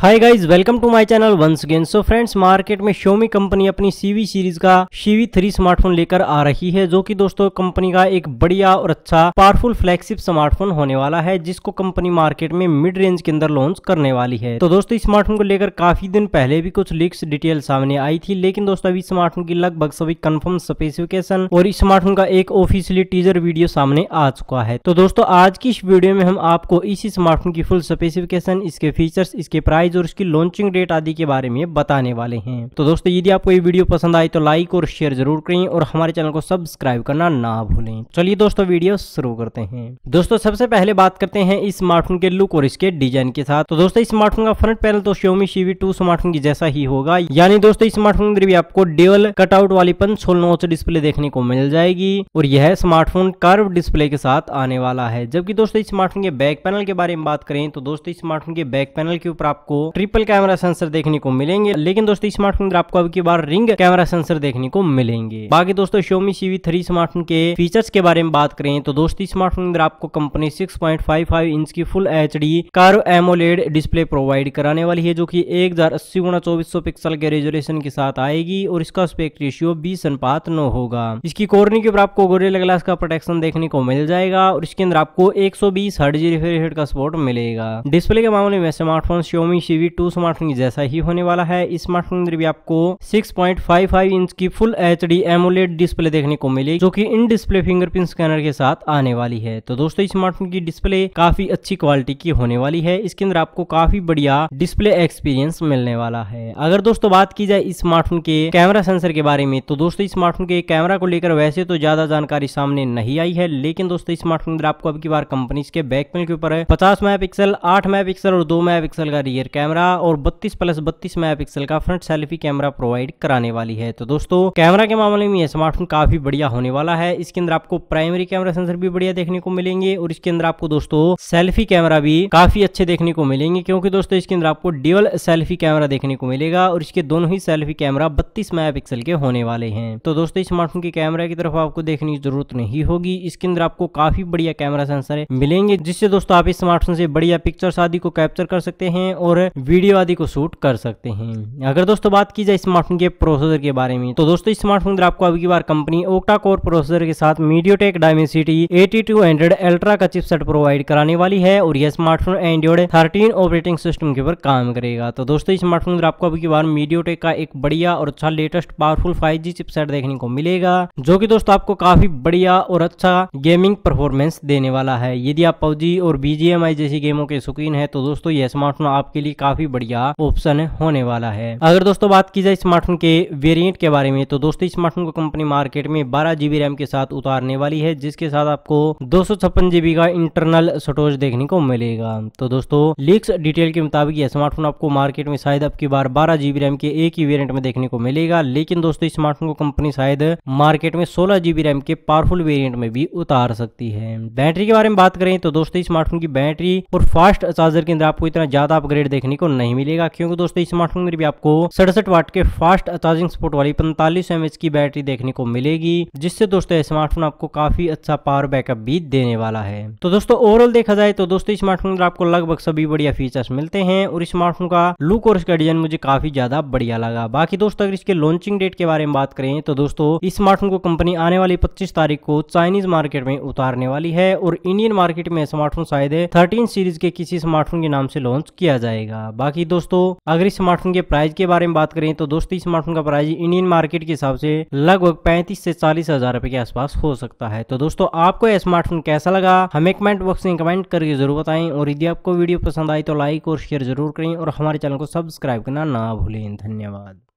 hi guys welcome to my channel once again so friends market में Xiaomi company अपनी Civi series का Civi three smartphone लेकर आ रही है जो कि दोस्तों कंपनी का एक बढ़िया और अच्छा पावरफुल फ्लैगशिप स्मार्टफोन होने वाला है जिसको कंपनी मार्केट में मिड रेंज के अंदर लॉन्च करने वाली है तो दोस्तों इस स्मार्टफोन को लेकर काफी दिन पहले भी कुछ लीक्स डिटेल सामने आई थी लेकिन दोस्तों अभी स्मार्टफोन की लगभग सभी कन्फर्म स्पेसिफिकेशन और इस स्मार्टफोन का एक ऑफिशियली टीजर वीडियो सामने आ चुका है तो दोस्तों आज की इस वीडियो में हम आपको इसी स्मार्टफोन की फुल स्पेसिफिकेशन इसके फीचर्स इसके प्राइस प्राइस और इसकी लॉन्चिंग डेट आदि के बारे में बताने वाले हैं तो दोस्तों यदि आपको ये वीडियो पसंद आई तो लाइक और शेयर जरूर करें और हमारे चैनल को सब्सक्राइब करना ना भूलें चलिए दोस्तों वीडियो शुरू करते हैं दोस्तों सबसे पहले बात करते हैं इस स्मार्टफोन के लुक और इसके डिजाइन के साथ तो दोस्तों इस स्मार्टफोन का फ्रंट पैनल तो श्योमी शीवी टू स्मार्टफोन की जैसा ही होगा यानी दोस्तों इस स्मार्टफोन के भी आपको डेवल कटआउट वाली पंचोल नोच डिस्प्ले देखने को मिल जाएगी और यह स्मार्टफोन कर्व डिस्प्ले के साथ आने वाला है जबकि दोस्तों स्मार्टफोन के बैक पैनल के बारे में बात करें तो दोस्तों स्मार्टफोन के बैक पैनल के ऊपर आपको ट्रिपल कैमरा सेंसर देखने को मिलेंगे लेकिन दोस्तों स्मार्टफोन आपको अब की बार रिंग कैमरा सेंसर देखने को मिलेंगे बाकी दोस्तों शोमी सीवी थ्री स्मार्टफोन के फीचर्स के बारे में बात करें तो दोस्तों स्मार्टफोन आपको कंपनी 6.55 इंच की full H D curved AMOLED display provide कराने वाली है जो की एक हजार अस्सी गुना पिक्सल के रेजोलेशन के साथ आएगी और इसका स्पेक्ट रेशियो बीस अनुपात नो होगा इसकी कोर्निंग के ऊपर आपको गोरे ग्लास का प्रोटेक्शन देखने को मिल जाएगा और इसके अंदर आपको एक सौ बीस हर्जी का सपोर्ट मिलेगा डिस्प्ले के मामले में smartphone Xiaomi C two smartphone जैसा ही होने वाला है इस स्मार्टफोन के अंदर भी आपको 6.55 इंच की full H D AMOLED display देखने को मिलेगी जो कि इन डिस्प्ले फिंगरप्रिंट स्कैनर के साथ आने वाली है तो दोस्तों इस स्मार्टफोन की डिस्प्ले काफी अच्छी क्वालिटी की होने वाली है इसके अंदर आपको काफी बढ़िया डिस्प्ले एक्सपीरियंस मिलने वाला है अगर दोस्तों बात की जाए इस स्मार्टफोन के कैमरा सेंसर के बारे में तो दोस्तों इस स्मार्टफोन के कैमरा को लेकर वैसे तो ज्यादा जानकारी सामने नहीं आई है लेकिन दोस्तों इस स्मार्टफोन अंदर आपको अब की बार कंपनी के बैक पैनल के ऊपर पचास मेगा पिक्सल आठ मेगा पिक्सल और दो मेगा पिक्सल का रियर कैमरा और 32 प्लस 32 मेगापिक्सल का फ्रंट सेल्फी कैमरा प्रोवाइड कराने वाली है तो दोस्तों कैमरा के मामले में यह स्मार्टफोन काफी बढ़िया होने वाला है इसके अंदर आपको प्राइमरी कैमरा सेंसर भी बढ़िया देखने को मिलेंगे और इसके अंदर आपको दोस्तों सेल्फी कैमरा भी काफी अच्छे देखने को मिलेंगे क्योंकि दोस्तों इसके अंदर आपको डिवल सेल्फी कैमरा देखने को मिलेगा और इसके दोनों ही सेल्फी कैमरा बत्तीस मेगा के होने वाले हैं तो दोस्तों स्मार्टफोन के कैमरा की तरफ आपको देखने की जरूरत नहीं होगी इसके अंदर आपको काफी बढ़िया कैमरा सेंसर मिलेंगे जिससे दोस्तों आप इस स्मार्टफोन से बढ़िया पिक्चर आदि को कैप्चर कर सकते हैं और वीडियो आदि को शूट कर सकते हैं अगर दोस्तों बात की जाए स्मार्टफोन के प्रोसेसर के बारे में तो दोस्तों स्मार्टफोन आपको अभी की बार कंपनी ओक्टा कोर प्रोसेसर के साथ MediaTek Dimensity eighty two hundred ultra का चिपसेट प्रोवाइड कराने वाली है और यह smartphone Android thirteen operating system के ऊपर काम करेगा तो दोस्तों स्मार्टफोन आपको अभी की बार मीडियो का एक बढ़िया और अच्छा लेटेस्ट पावरफुल फाइव चिपसेट देखने को मिलेगा जो की दोस्तों आपको काफी बढ़िया और अच्छा गेमिंग परफॉर्मेंस देने वाला है यदि आप पबजी और बीजीएमआई जैसी गेमों के शौकीन है तो दोस्तों यह स्मार्टफोन आपके लिए काफी बढ़िया ऑप्शन होने वाला है अगर दोस्तों बात की जाए स्मार्टफोन के वेरियंट के बारे में तो दोस्तों स्मार्टफोन को कंपनी मार्केट में बारह जीबी रैम के साथ उतारने वाली है जिसके साथ आपको दो जीबी का इंटरनल स्टोरेज देखने को मिलेगा तो दोस्तों लीक्स डिटेल के मुताबिक यह स्मार्टफोन आपको मार्केट में शायद आपकी बार बारह जीबी रैम के एक ही वेरियंट में देखने को मिलेगा लेकिन दोस्तों स्मार्टफोन को कंपनी शायद मार्केट में सोलह जीबी रैम के पावरफुल वेरियंट में भी उतार सकती है बैटरी के बारे में बात करें तो दोस्तों स्मार्टफोन की बैटरी और फास्ट चार्जर के अंदर आपको इतना ज्यादा अपग्रेड देखने देखने को नहीं मिलेगा क्योंकि दोस्तों इस स्मार्टफोन में भी आपको सड़सठ वाट के फास्ट चार्जिंग सपोर्ट वाली पैंतालीस एमएच की बैटरी देखने को मिलेगी जिससे दोस्तों स्मार्टफोन आपको काफी अच्छा पावर बैकअप भी देने वाला है तो दोस्तों ओवरऑल देखा जाए तो दोस्तों स्मार्टफोन में आपको लगभग सभी बढ़िया फीचर्स मिलते हैं और स्मार्टफोन का लुक और इसका डिजाइन मुझे काफी ज्यादा बढ़िया लगा बाकी दोस्तों अगर इसके लॉन्चिंग डेट के बारे में बात करें तो दोस्तों इस स्मार्टफोन को कंपनी आने वाली पच्चीस तारीख को चाइनीज मार्केट में उतारने वाली है और इंडियन मार्केट में स्मार्टफोन शायद थर्टीन सीरीज के किसी स्मार्टफोन के नाम से लॉन्च किया जाएगा रहेगा बाकी दोस्तों अगर इस स्मार्टफोन के प्राइस के बारे में बात करें तो दोस्तों स्मार्टफोन का प्राइस इंडियन मार्केट के हिसाब से लगभग पैंतीस से चालीस हजार रुपए के आसपास हो सकता है तो दोस्तों आपको यह स्मार्टफोन कैसा लगा हमें कमेंट बॉक्स में कमेंट करके जरूर बताएं और यदि आपको वीडियो पसंद आई तो लाइक और शेयर जरूर करें और हमारे चैनल को सब्सक्राइब करना ना भूलें धन्यवाद